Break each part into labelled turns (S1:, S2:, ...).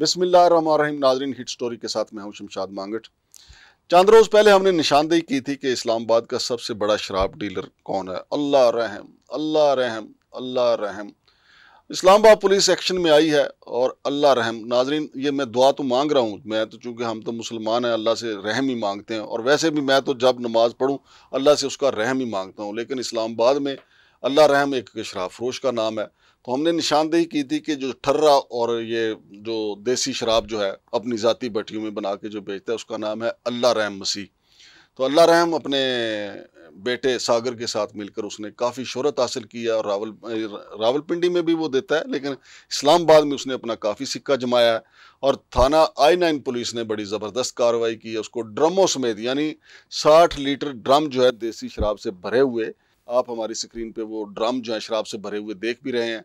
S1: बिसमिल्लाम नाजरीन hit story के साथ मैं हूं शमशाद मांगट चंद रोज़ पहले हमने निशानदेही की थी कि इस्लामाबाद का सबसे बड़ा शराब डीलर कौन है अल्लाह रहम अल्लाह रहम अल्लाह रहम इस्लामाबाद पुलिस एक्शन में आई है और अल्लाह रहम नाजरीन ये मैं दुआ तो मांग रहा हूँ मैं तो चूँकि हम तो मुसलमान हैं अल्लाह से रहम ही मांगते हैं और वैसे भी मैं तो जब नमाज़ पढ़ूँ अल्लाह से उसका रहम ही मांगता हूँ लेकिन इस्लामाबाद में अल्लाह रहम एक शराब फरोश का नाम है तो हमने निशानदेही की थी कि जो ठर्रा और ये जो देसी शराब जो है अपनी ज़ाती भट्टियों में बना के जो बेचता है उसका नाम है अल्लाह रहम मसीह तो अल्लाह रहम अपने बेटे सागर के साथ मिलकर उसने काफ़ी शहरत हासिल की है और रावल रावलपिंडी में भी वो देता है लेकिन इस्लामाबाद में उसने अपना काफ़ी सिक्का जमाया है और थाना आई नाइन पुलिस ने बड़ी ज़बरदस्त कार्रवाई की है उसको ड्रमों समेत यानी साठ लीटर ड्रम जो है देसी शराब से भरे हुए आप हमारी स्क्रीन पे वो ड्रम जो है शराब से भरे हुए देख भी रहे हैं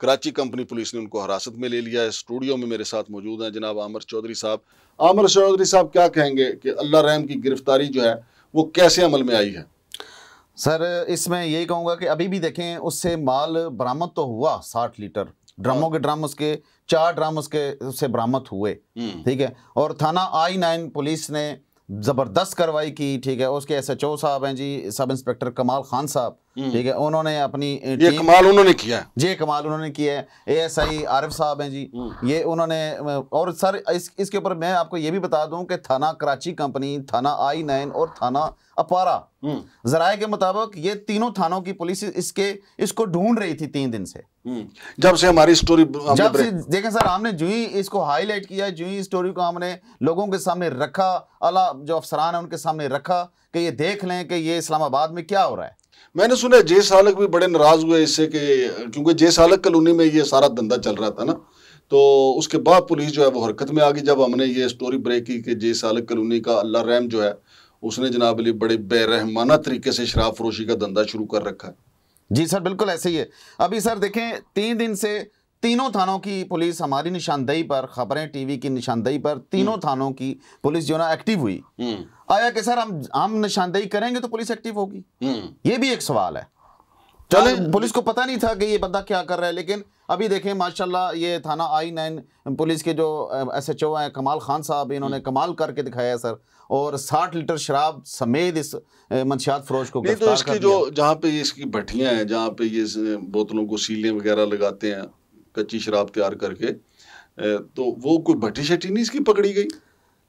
S1: कराची कंपनी पुलिस ने उनको हिरासत में ले लिया है स्टूडियो में मेरे साथ मौजूद हैं जनाब आमर चौधरी साहब आमर चौधरी साहब क्या कहेंगे कि अल्लाह रहम की गिरफ्तारी जो है वो कैसे अमल में आई है
S2: सर इसमें यही
S1: कहूँगा कि अभी भी
S2: देखें उससे माल बरामद तो हुआ साठ लीटर ड्रमों के ड्रम उसके चार ड्रम उसके उससे बरामद हुए हम्म। ठीक है और थाना आई नाइन पुलिस ने ज़बरदस्त कार्रवाई की ठीक है उसके एस एच ओ साहब हैं जी सब इंस्पेक्टर कमाल खान साहब हम्म। ठीक है उन्होंने अपनी ये कमाल उन्होंने किया है जी कमाल उन्होंने किया है ए एस आई आरिफ साहब हैं जी हम्म। ये उन्होंने और सर इस इसके ऊपर मैं आपको ये भी बता दूं कि थाना कराची कंपनी थाना आई नाइन और थाना अपारा हम्म। जराये के मुताबिक ये तीनों थानों की पुलिस इसके इसको ढूंढ रही थी तीन दिन से
S1: जब से हमारी स्टोरी जब से
S2: देखें सर हमने जो ही इसको हाईलाइट किया जो ही स्टोरी को हमने लोगों के सामने रखा अला जो अफसरान है उनके सामने रखा कि ये देख लें कि ये इस्लामाबाद में क्या हो रहा है
S1: मैंने सुना जय सालक भी बड़े नाराज हुए इससे कि क्योंकि जय सालक कलोनी में ये सारा धंधा चल रहा था ना तो उसके बाद पुलिस जो है वो हरकत में आ गई जब हमने ये स्टोरी ब्रेक की कि जय सालक कलोनी का अल्लाह रहम जो है उसने जनाब अली बड़े बेरहमाना तरीके से शराब फरोशी का धंधा शुरू कर रखा है
S2: जी सर बिल्कुल ऐसे ही है अभी सर देखें तीन दिन से तीनों थानों की पुलिस हमारी निशानदेही पर खबरें टीवी की निशानदेही पर तीनों हम्म। थानों की पुलिस जो ना एक्टिव हुई हम्म। आया कि सर हम हम निशानदेही करेंगे तो पुलिस एक्टिव होगी हम्म। ये भी एक सवाल है चले हाँ। पुलिस को पता नहीं था कि ये बंदा क्या कर रहा है लेकिन अभी देखें माशाल्लाह ये थाना आई नाइन पुलिस के जो एस एच ओ हैं कमाल खान साहब इन्होंने हम्म। कमाल करके दिखाया सर और साठ लीटर शराब समेत इस मंशियात फरोश को नहीं तो इसकी जो
S1: जहाँ पे इसकी भट्टियाँ हैं जहाँ पे ये बोतलों को सीलें वगैरह लगाते हैं कच्ची शराब तैयार करके तो वो कोई भट्टी शट्टी नहीं इसकी पकड़ी गई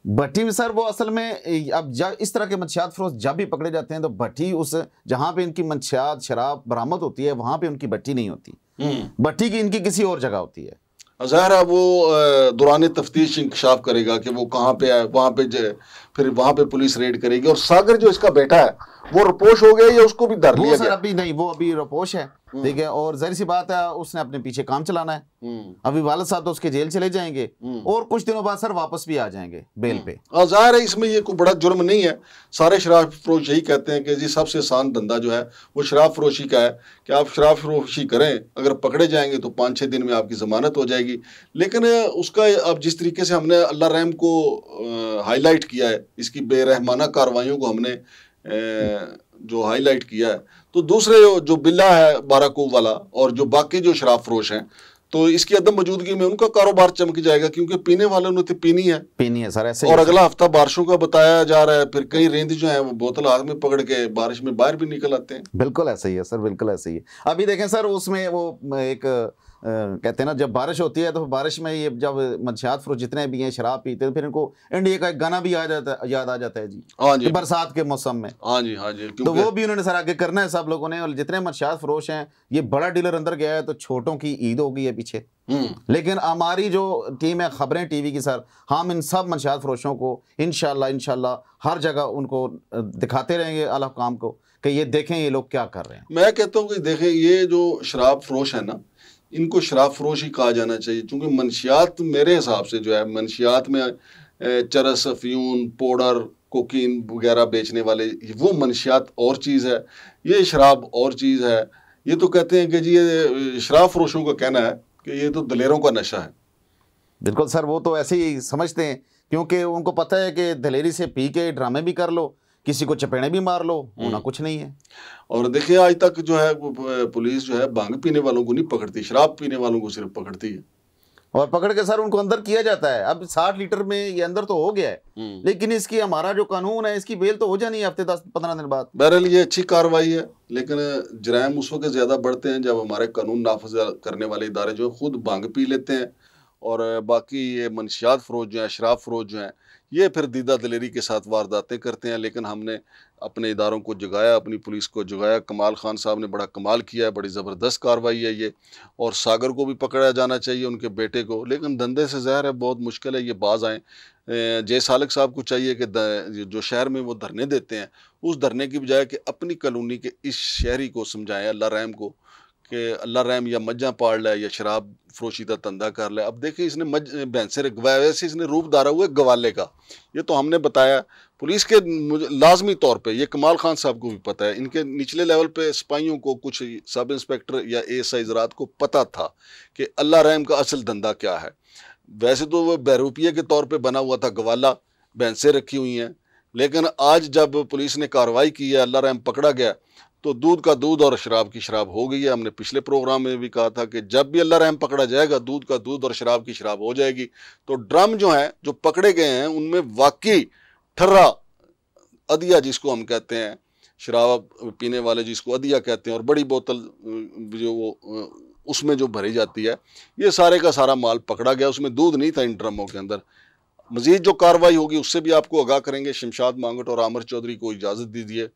S1: भट्टी सर वो असल में अब जब इस तरह
S2: के मंशियात फरोश जब भी पकड़े जाते हैं तो भट्टी उस जहां पे इनकी मंशियात शराब बरामद होती है वहां पे उनकी भट्टी नहीं होती हम्म। भट्टी की इनकी किसी और जगह होती है
S1: जहरा वो दौरान तफ्तीश इंकशाफ करेगा कि वो कहाँ पे आए वहाँ पे फिर वहाँ पे पुलिस रेड करेगी और सागर जो इसका बेटा है वो रपोश हो गया या उसको भी डर लिया गया
S2: अभी नहीं वो अभी रपोश है हम्म। ठीक है और जाहिर सी बात है उसने अपने पीछे काम चलाना है हम्म। अभी वालद साहब तो उसके जेल चले जाएंगे
S1: हम्म। और कुछ दिनों बाद सर वापस भी आ जाएंगे बेल पे जाहिर है इसमें ये कोई बड़ा जुर्म नहीं है सारे शराब फरोश यही कहते हैं कि जी सबसे आसान धंधा जो है वो शराब फरोशी का है कि आप शराब फरोशी करें अगर पकड़े जाएंगे तो पाँच छः दिन में आपकी ज़मानत हो जाएगी लेकिन उसका अब जिस तरीके से हमने अल्लाह रहम को हाईलाइट किया है इसकी बेरहमाना कार्रवाई को हमने जो हाईलाइट किया है तो दूसरे जो बिल्ला है बाराकू वाला और जो बाकी जो शराब फरोश हैं तो इसकी अदम मौजूदगी में उनका कारोबार चमक जाएगा क्योंकि पीने वालों ने तो पीनी है
S2: पीनी है सर ऐसे और अगला
S1: हफ्ता बारिशों का बताया जा रहा है फिर कई रेंद जो है वो बोतल आग में पकड़ के बारिश में बाहर भी निकल आते हैं
S2: बिल्कुल ऐसा ही है सर बिल्कुल ऐसा ही है अभी देखें सर उसमें वो एक कहते हैं ना जब बारिश होती है तो बारिश में ये जब मंशियात फरोश जितने भी हैं शराब पीते हैं फिर इनको इंडिया का एक गाना भी याद जाता है याद आ जाता है जी हाँ जी बरसात के मौसम में
S1: हाँ जी हाँ जी तो वो
S2: भी उन्होंने सर आगे करना है सब लोगों ने और जितने मंशियात फरोश हैं ये बड़ा डीलर अंदर गया है तो छोटों की ईद होगी है पीछे हम्म। लेकिन हमारी जो टीम है खबरें टीवी की सर हम इन सब मंशियात फरोशों को इन इनशाला हर जगह उनको दिखाते रहेंगे काम को कि ये देखें ये लोग क्या कर रहे हैं
S1: मैं कहता हूँ कि देखें ये जो शराब फरोश है ना इनको शराब फरोश ही कहा जाना चाहिए क्योंकि मनशियात मेरे हिसाब से जो है मनशियात में चरस अफ्यून पाउडर कोकिन वगैरह बेचने वाले वो मनशियात और चीज़ है ये शराब और चीज़ है ये तो कहते हैं कि जी ये शराब फरोशों का कहना है कि ये तो दलेरों का नशा है
S2: बिल्कुल सर वो तो ऐसे ही समझते हैं क्योंकि उनको पता है कि दलेरी से पी के ड्रामे भी कर लो किसी को चपेड़े भी मार
S1: लो होना हम्म। कुछ नहीं है और देखिए आज तक जो है पुलिस जो है भांग पीने वालों को नहीं पकड़ती शराब पीने वालों को सिर्फ पकड़ती है
S2: और पकड़ के सर उनको अंदर किया जाता है अब साठ लीटर में ये अंदर तो हो गया है हम्म। लेकिन इसकी हमारा जो कानून है इसकी बेल तो हो जानी है हफ्ते दस पंद्रह दिन बाद
S1: बहरहाल ये अच्छी कार्रवाई है लेकिन जराय उस वक्त ज़्यादा बढ़ते हैं जब हमारे कानून नाफज करने वाले इदारे जो खुद भांग पी लेते हैं और बाकी ये मनशियात फरोज जो हैं शराब फरोज जो हैं ये फिर दीदा दलेरी के साथ वारदातें करते हैं लेकिन हमने अपने इदारों को जगाया अपनी पुलिस को जगाया कमाल खान साहब ने बड़ा कमाल किया है बड़ी ज़बरदस्त कार्रवाई है ये और सागर को भी पकड़ा जाना चाहिए उनके बेटे को लेकिन धंधे से जहर है बहुत मुश्किल है ये बाज आएँ जय सालक साहब को चाहिए कि जो शहर में वो धरने देते हैं उस धरने की बजाय कि अपनी कलोनी के इस शहरी को समझाएँ अल्लाह रैम को कि अल्लाह रहम या मझा पाड़ लै या शराब फरोशी का धंधा कर ले अब देखिए इसने मज भैंसे वैसे इसने रूप धारा हुआ गवाले का ये तो हमने बताया पुलिस के लाजमी तौर पर यह कमाल खान साहब को भी पता है इनके निचले लेवल पे सिपाहियों को कुछ सब इंस्पेक्टर या एस आई ज़रात को पता था कि अल्लाह रहम का असल धंधा क्या है वैसे तो वह बहरूपिया के तौर पर बना हुआ था गवाला भैंसें रखी हुई हैं लेकिन आज जब पुलिस ने कार्रवाई की है अल्लाह रहम पकड़ा गया तो दूध का दूध और शराब की शराब हो गई है हमने पिछले प्रोग्राम में भी कहा था कि जब भी अल्लाह रहम पकड़ा जाएगा दूध का दूध और शराब की शराब हो जाएगी तो ड्रम जो हैं जो पकड़े गए हैं उनमें वाकई ठर्रा अदिया जिसको हम कहते हैं शराब पीने वाले जिसको अदिया कहते हैं और बड़ी बोतल जो वो उसमें जो भरी जाती है ये सारे का सारा माल पकड़ा गया उसमें दूध नहीं था इन ड्रमों के अंदर मज़ीद जो कार्रवाई होगी उससे भी आपको आगाह करेंगे शमशाद मांगट और आमर चौधरी को इजाज़त दीजिए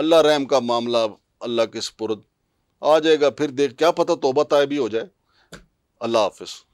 S1: अल्लाह रहम का मामला अल्लाह के सपुरद आ जाएगा फिर देख क्या पता तोबा तय भी हो जाए अल्लाह हाफिज़